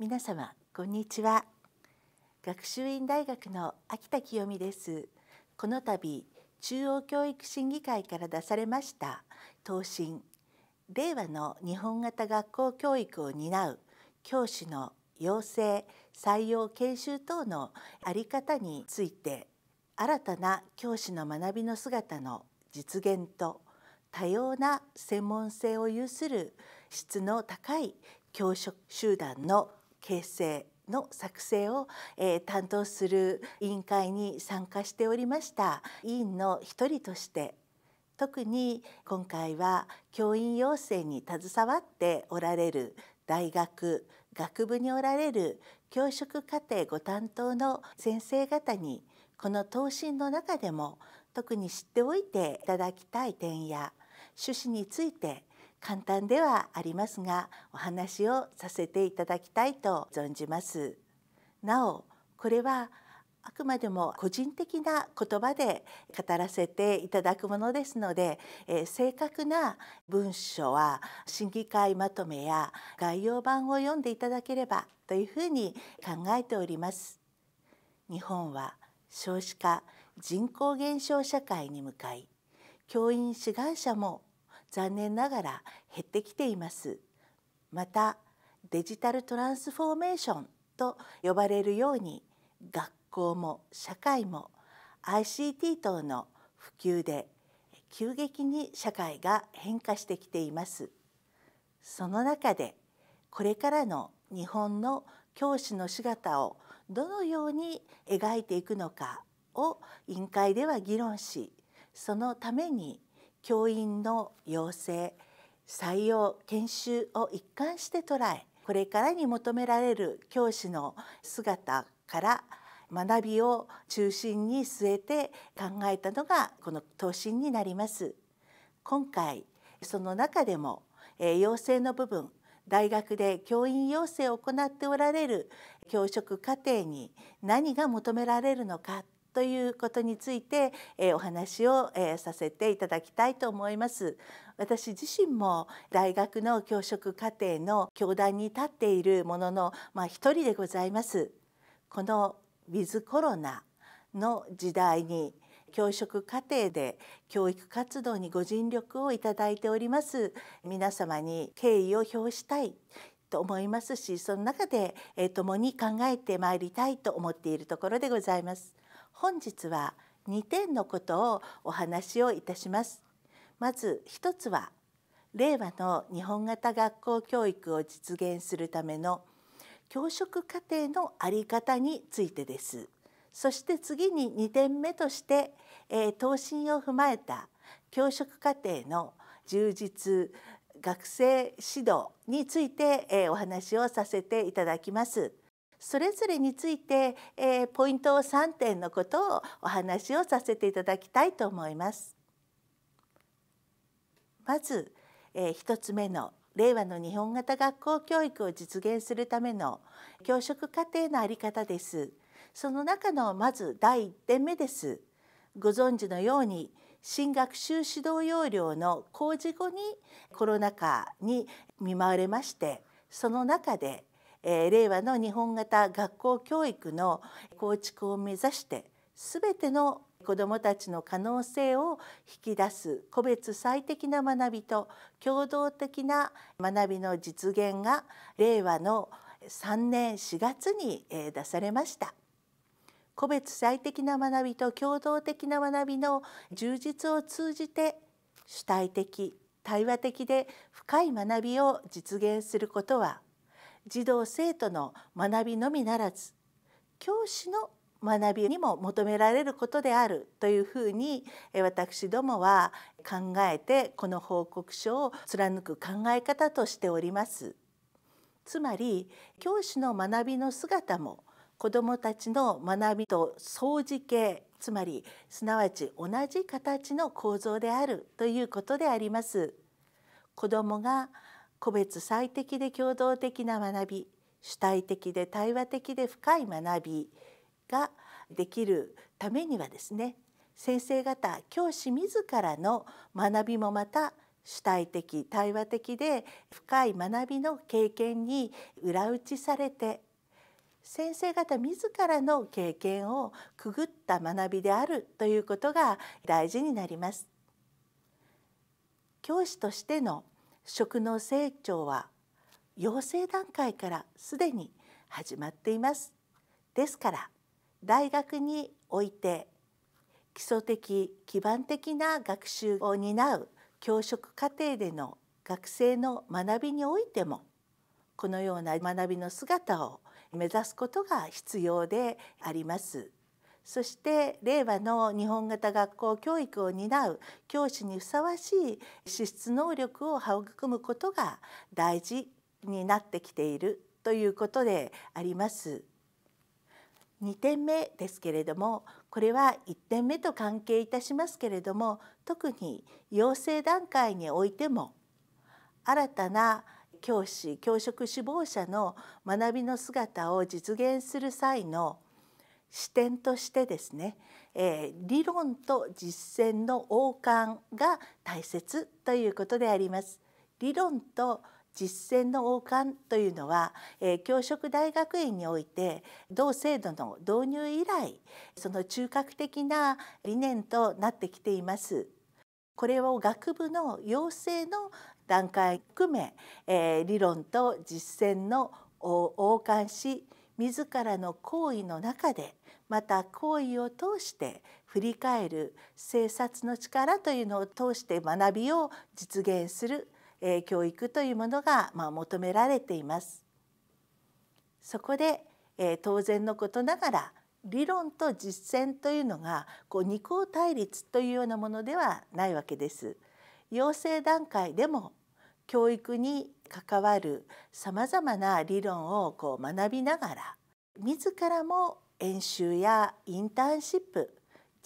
皆様こんにちは学習院大学の秋田清美ですこの度中央教育審議会から出されました答申令和の日本型学校教育を担う教師の養成採用研修等のあり方について新たな教師の学びの姿の実現と多様な専門性を有する質の高い教職集団の形成の作成を、えー、担当する委員会に参加しておりました委員の一人として特に今回は教員養成に携わっておられる大学学部におられる教職課程ご担当の先生方にこの答申の中でも特に知っておいていただきたい点や趣旨について簡単ではありますがお話をさせていただきたいと存じますなおこれはあくまでも個人的な言葉で語らせていただくものですので、えー、正確な文書は審議会まとめや概要版を読んでいただければというふうに考えております日本は少子化人口減少社会に向かい教員志願者も残念ながら減ってきていますまたデジタルトランスフォーメーションと呼ばれるように学校も社会も ICT 等の普及で急激に社会が変化してきていますその中でこれからの日本の教師の姿をどのように描いていくのかを委員会では議論しそのために教員の養成採用研修を一貫して捉えこれからに求められる教師の姿から学びを中心に据えて考えたのがこの答申になります今回その中でも養成の部分大学で教員養成を行っておられる教職課程に何が求められるのかということについて、えー、お話を、えー、させていただきたいと思います。私自身も大学の教職課程の教壇に立っているものの、まあ、一人でございます。このウィズコロナの時代に教職課程で教育活動にご尽力をいただいております皆様に敬意を表したいと思いますしその中で、え共に考えてまいりたいと思っているところでございます。本日は2点のことをお話をいたしますまず1つは令和の日本型学校教育を実現するための教職課程の在り方についてですそして次に2点目として、えー、答申を踏まえた教職課程の充実学生指導について、えー、お話をさせていただきます。それぞれについて、えー、ポイントを3点のことをお話をさせていただきたいと思います。まず、えー、1つ目の令和の日本型学校教育を実現するための教職課程のあり方です。その中のまず第1点目です。ご存知のように新学習指導要領の工事後にコロナ禍に見舞われましてその中でえ令和の日本型学校教育の構築を目指して全ての子どもたちの可能性を引き出す個別最適な学びと共同的な学びの実現が令和の3年4月に出されました。個別最適な学びと共同的な学びの充実を通じて主体的対話的で深い学びを実現することは児童生徒の学びのみならず教師の学びにも求められることであるというふうに私どもは考えてこの報告書を貫く考え方としております。つまり教師の学びの姿も子どもたちの学びと相似形つまりすなわち同じ形の構造であるということであります。子どもが個別最適で共同的な学び主体的で対話的で深い学びができるためにはですね先生方教師自らの学びもまた主体的対話的で深い学びの経験に裏打ちされて先生方自らの経験をくぐった学びであるということが大事になります。教師としての食の成長は養成段階からすでに始まっていますですから大学において基礎的基盤的な学習を担う教職課程での学生の学びにおいてもこのような学びの姿を目指すことが必要であります。そして令和の日本型学校教育を担う教師にふさわしい資質能力を育むことが大事になってきているということであります。2点目ですけれどもこれは1点目と関係いたしますけれども特に養成段階においても新たな教師教職志望者の学びの姿を実現する際の視点としてですね、えー、理論と実践の王冠が大切ということであります。理論と実践の王冠というのは、えー、教職大学院において同制度の導入以来その中核的な理念となってきています。これを学部の養成の段階含め、えー、理論と実践の王冠し自らの行為の中でまた行為を通して振り返る生殺の力というのを通して学びを実現する教育というものが求められています。そこで当然のことながら理論と実践というのがこう二項対立というようなものではないわけです。養成段階でも教育に関わるさまざまな理論をこう学びながら自らも演習やインターンシップ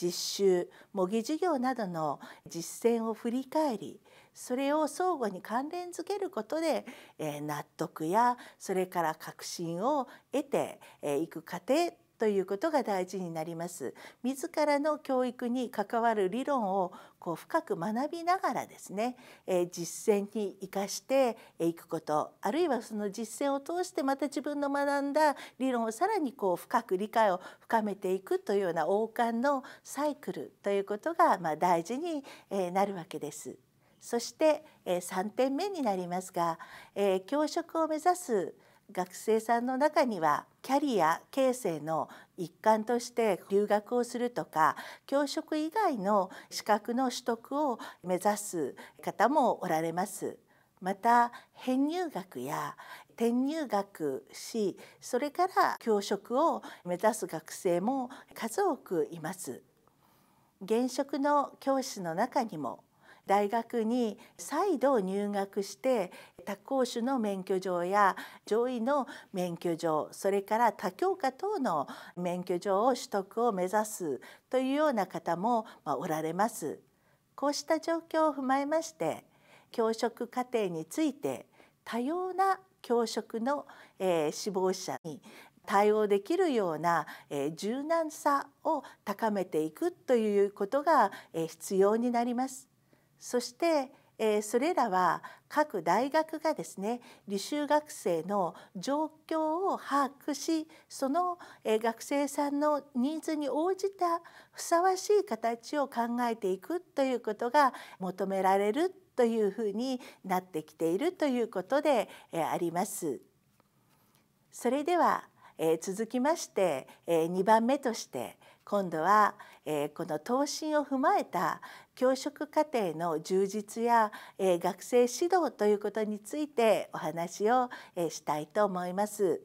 実習模擬授業などの実践を振り返りそれを相互に関連づけることで、え納得やそれから確信を得ていく過程ということが大事になります自らの教育に関わる理論をこう深く学びながらですね、えー、実践に生かしていくことあるいはその実践を通してまた自分の学んだ理論をさらにこう深く理解を深めていくというような王冠のサイクルということがまあ大事になるわけです。そして3点目になりますがえ教職を目指す学生さんの中にはキャリア形成の一環として留学をするとか教職以外の資格の取得を目指す方もおられます。また編入学や転入学しそれから教職を目指す学生も数多くいます。現職の教師の中にも大学に再度入学して他校種の免許状や上位の免許状それから他教科等の免許状を取得を目指すというような方もおられます。こうした状況を踏まえまして教職課程について多様な教職の、え志望者に対応できるような、え柔軟さを高めていくということが、え必要になります。そしてえー、それらは各大学がですね履修学生の状況を把握しその、えー、学生さんのニーズに応じたふさわしい形を考えていくということが求められるというふうになってきているということで、えー、あります。それでは、えー、続きまして、えー、2番目として今度は、えー、この答申を踏まえた教職課程の充実や、えー、学生指導ということについてお話を、えー、したいと思います。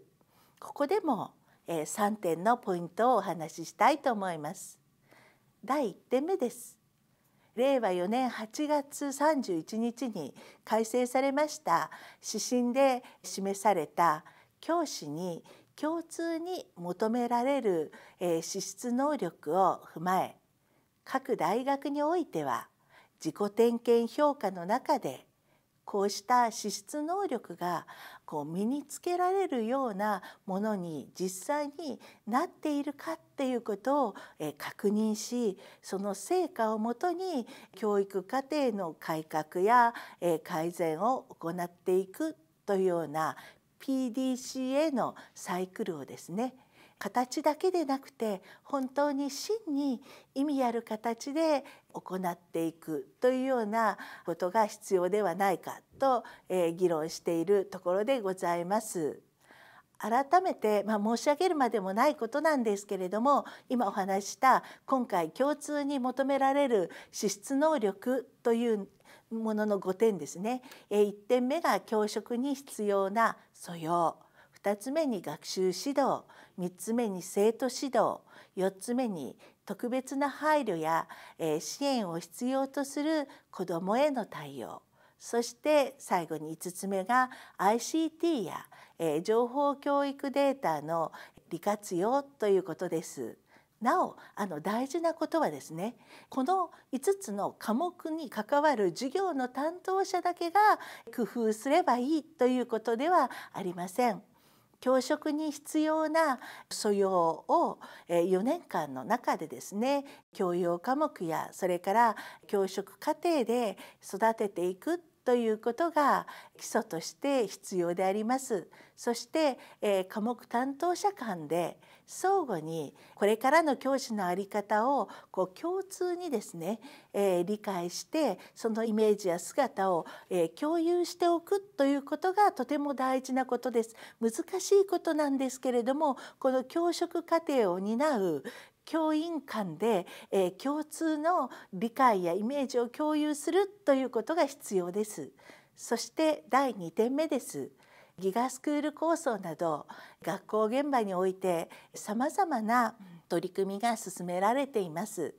ここでも、えー、3点のポイントをお話ししたいと思います。第1点目です。令和4年8月31日に改正されました指針で示された教師に共通に求められる、え資質能力を踏まえ各大学においては自己点検評価の中でこうした資質能力がこう身につけられるようなものに実際になっているかっていうことを確認しその成果をもとに教育課程の改革や改善を行っていくというような PDCA のサイクルをですね形だけでなくて本当に真に意味ある形で行っていくというようなことが必要ではないかと、え議論しているところでございます。改めて、まあ、申し上げるまでもないことなんですけれども今お話した今回共通に求められる資質能力というものの5点ですね、え1点目が教職に必要な素養2つ目に学習指導3つ目に生徒指導4つ目に特別な配慮や、え支援を必要とする子どもへの対応そして最後に5つ目が ICT や、え情報教育データの利活用ということです。なおあの大事なことはですねこの5つの科目に関わる授業の担当者だけが工夫すればいいということではありません。教職に必要な素養を4年間の中でですね教養科目やそれから教職課程で育てていくということが基礎として必要でありますそして、えー、科目担当者間で相互にこれからの教師のあり方をこう共通にですね、えー、理解してそのイメージや姿を、えー、共有しておくということがとても大事なことです難しいことなんですけれどもこの教職課程を担う、教員間で、えー、共通の理解やイメージを共有するということが必要です。そして第2点目です。ギガスクール構想など学校現場において様々な取り組みが進められています。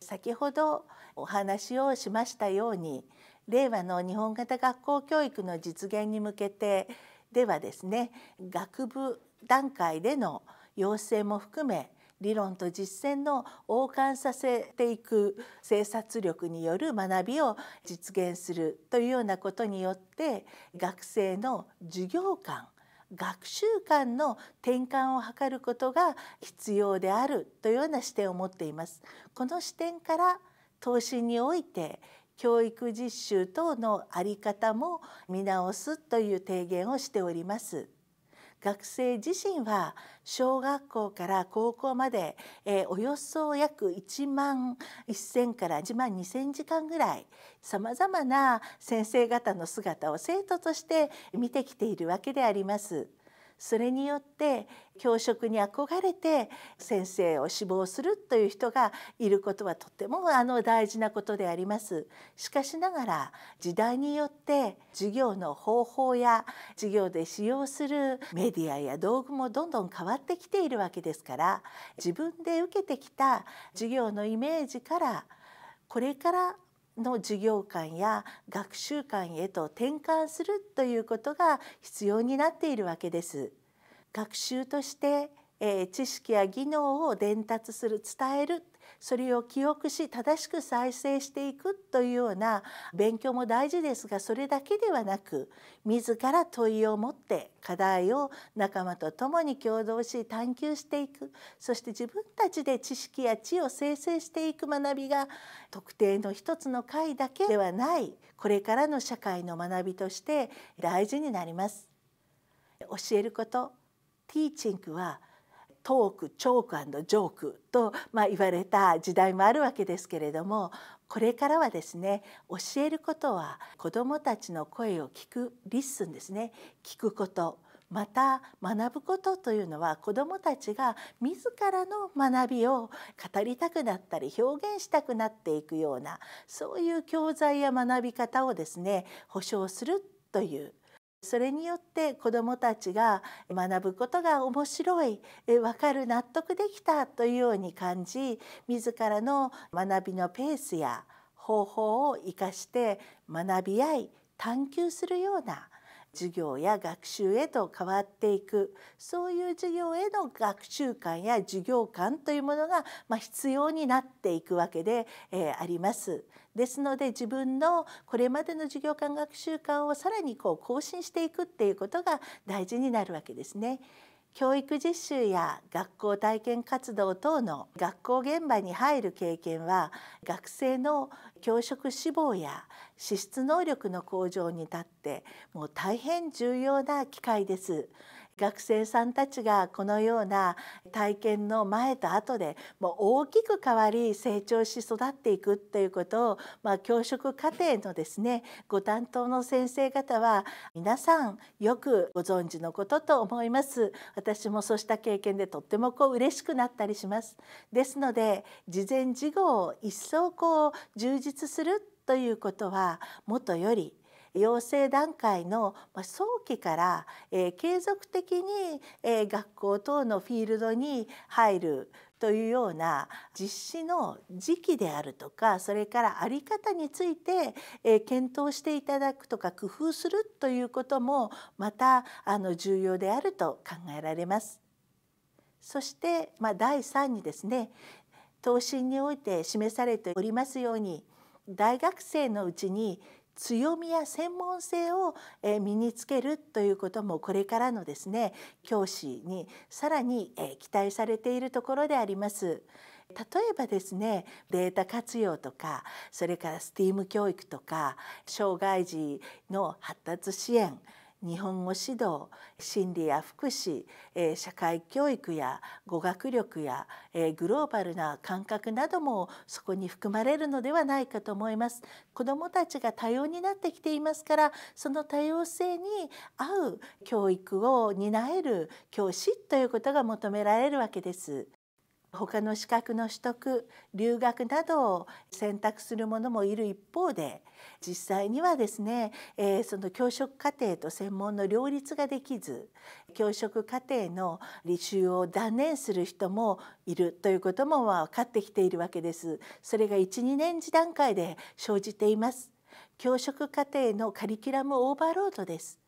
先ほどお話をしましたように令和の日本型学校教育の実現に向けてではですね学部段階での要請も含め理論と実践の横貫させていく生殺力による学びを実現するというようなことによって学生の授業観学習観の転換を図ることが必要であるというような視点を持っています。この視点から投資において教育実習等の在り方も見直すという提言をしております。学生自身は小学校から高校まで、えー、およそ約1万1,000から1万2,000時間ぐらいさまざまな先生方の姿を生徒として見てきているわけであります。それによって教職に憧れて先生を志望するという人がいることはとてもあの大事なことでありますしかしながら時代によって授業の方法や授業で使用するメディアや道具もどんどん変わってきているわけですから自分で受けてきた授業のイメージからこれからの授業観や学習観へと転換するということが必要になっているわけです。学習として、えー、知識や技能を伝達する伝えるそれを記憶し正しく再生していくというような勉強も大事ですがそれだけではなく自ら問いを持って課題を仲間と共に共同し探求していくそして自分たちで知識や知を生成していく学びが特定の一つの会だけではないこれからの社会の学びとして大事になります。教えることティーチングはトークチョークジョークと、まあ、言われた時代もあるわけですけれどもこれからはですね教えることは子どもたちの声を聞くリッスンですね聞くことまた学ぶことというのは子どもたちが自らの学びを語りたくなったり表現したくなっていくようなそういう教材や学び方をですね保証するというそれによって子どもたちが学ぶことが面白い分かる納得できたというように感じ自らの学びのペースや方法を生かして学び合い探求するような授業や学習へと変わっていくそういう授業への学習観や授業観というものが、まあ、必要になっていくわけで、えあります。ですので自分のこれまでの授業観学習観をさらにこう更新していくっていうことが大事になるわけですね。教育実習や学校体験活動等の学校現場に入る経験は学生の教職志望や資質能力の向上に立ってもう大変重要な機会です。学生さんたちがこのような体験の前と後でもう大きく変わり成長し育っていくということを、まあ、教職課程のですねご担当の先生方は皆さんよくご存知のことと思います私もそうした経験でとってもこう嬉しくなったりしますですので事前事後を一層こう充実するということはもとより養成段階の早期から継続的に学校等のフィールドに入るというような実施の時期であるとかそれから在り方について、え検討していただくとか工夫するということもまたあの重要であると考えられます。そして、ま第3にですね答申において示されておりますように大学生のうちに強みや専門性を身につけるということもこれからのですね教師にさらに期待されているところであります。例えばですねデータ活用とかそれから STEAM 教育とか障害児の発達支援日本語指導心理や福祉社会教育や語学力やグローバルな感覚などもそこに含まれるのではないかと思います子どもたちが多様になってきていますからその多様性に合う教育を担える教師ということが求められるわけです他の資格の取得留学などを選択する者もいる一方で実際にはですね、えー、その教職課程と専門の両立ができず教職課程の履修を断念する人もいるということも分かってきているわけです。それが1、2年次段階で生じています。教職課程のカリキュラムオーバーロードです。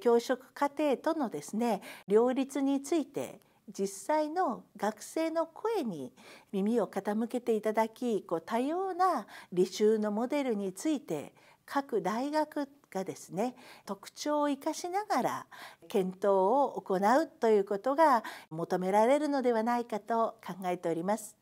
教職課程とのですね両立について実際の学生の声に耳を傾けていただきこう多様な履修のモデルについて各大学がですね特徴を生かしながら検討を行うということが求められるのではないかと考えております。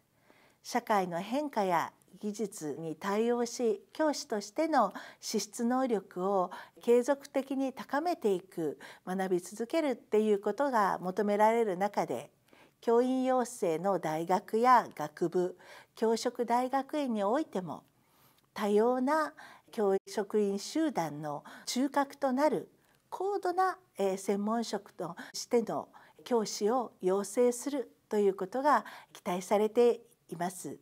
社会の変化や技術に対応し教師としての資質能力を継続的に高めていく学び続けるっていうことが求められる中で教員養成の大学や学部教職大学院においても多様な教職員集団の中核となる高度な専門職としての教師を養成するということが期待されています。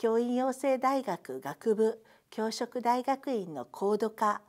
教員養成大学学部教職大学院の高度化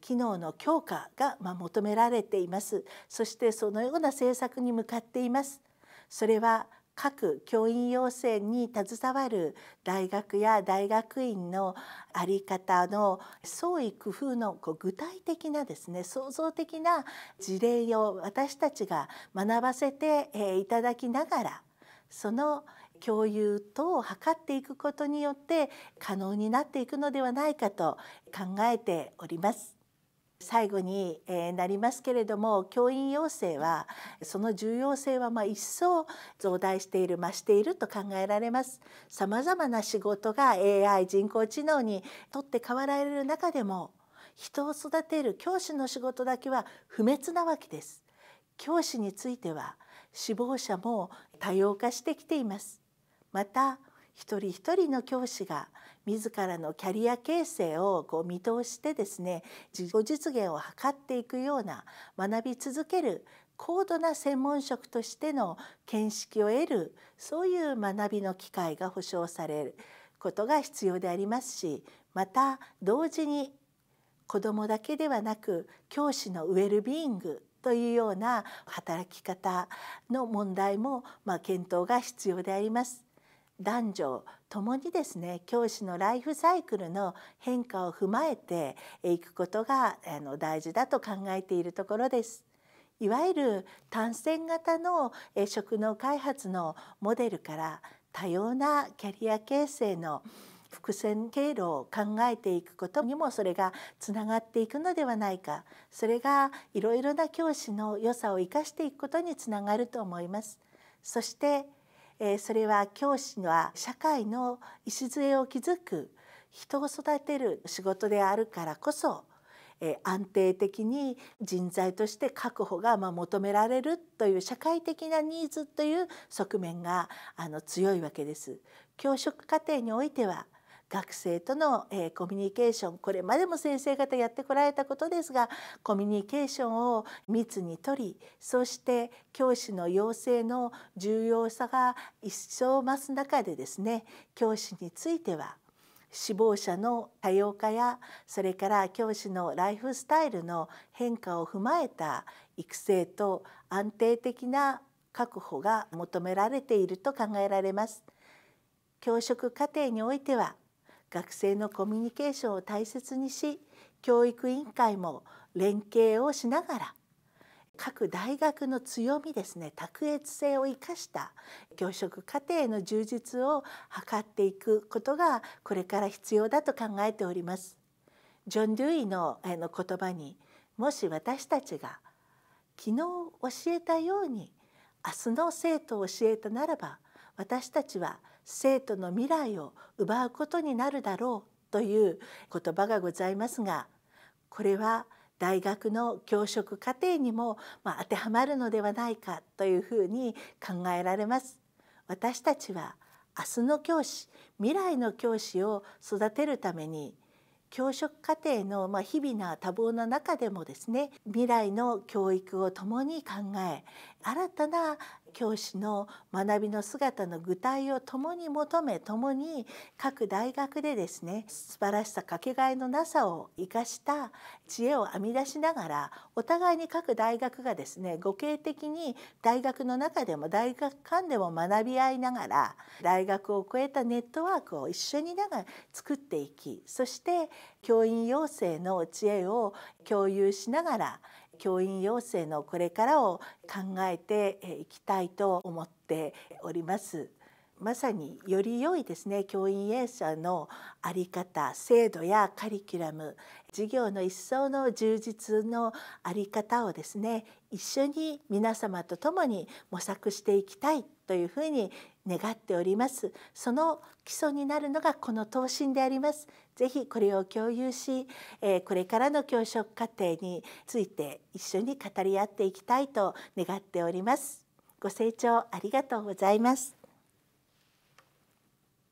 機能の強化がま求められていますそしてそのような政策に向かっていますそれは各教員養成に携わる大学や大学院の在り方の創意工夫のこう具体的なですね創造的な事例を私たちが学ばせていただきながらその共有とを図っていくことによって可能になっていくのではないかと考えております。最後になりますけれども教員要請はその重要性はま一層増大している増していると考えられますさまざまな仕事が AI 人工知能にとって代わられる中でも人を育てる教師の仕事だけは不滅なわけです教師については死亡者も多様化してきていますまた一人一人の教師が自らのキャリア形成をこう見通してですね自己実現を図っていくような学び続ける高度な専門職としての見識を得るそういう学びの機会が保障されることが必要でありますしまた同時に子どもだけではなく教師のウェルビーイングというような働き方の問題も、まあ、検討が必要であります。男女ともにですね教師のライフサイクルの変化を踏まえていくことがあの大事だと考えているところです。いわゆる単線型の職能開発のモデルから多様なキャリア形成の伏線経路を考えていくことにもそれがつながっていくのではないかそれがいろいろな教師の良さを生かしていくことにつながると思います。そしてえそれは教師は社会の礎を築く人を育てる仕事であるからこそ安定的に人材として確保が求められるという社会的なニーズという側面が強いわけです。教職課程においては学生との、えー、コミュニケーションこれまでも先生方やってこられたことですがコミュニケーションを密にとりそして教師の要請の重要さが一層増す中でですね教師については志望者の多様化やそれから教師のライフスタイルの変化を踏まえた育成と安定的な確保が求められていると考えられます。教職課程においては学生のコミュニケーションを大切にし教育委員会も連携をしながら各大学の強みですね卓越性を生かした教職課程の充実を図っていくことがこれから必要だと考えております。ジョン・デュイのあの言葉にもし私たちが昨日教えたように明日の生徒を教えたならば私たちは生徒の未来を奪うことになるだろうという言葉がございますがこれは大学の教職課程にも当てはまるのではないかというふうに考えられます。私たちは明日の教師未来の教師を育てるために教職課程のま日々な多忙の中でもですね未来の教育を共に考え新たな教師の学びの姿の具体を共に求め共に各大学でですね素晴らしさかけがえのなさを生かした知恵を編み出しながらお互いに各大学がですね互恵的に大学の中でも大学間でも学び合いながら大学を超えたネットワークを一緒にながら作っていきそして教員養成の知恵を共有しながら教員養成のこれからを考えていきたいと思っております。まさにより良いですね教員衛者の在り方制度やカリキュラム授業の一層の充実の在り方をですね一緒に皆様と共に模索していきたいというふうに願っておりますその基礎になるのがこの答申でありますぜひこれを共有し、これからの教職課程について一緒に語り合っていきたいと願っておりますご清聴ありがとうございます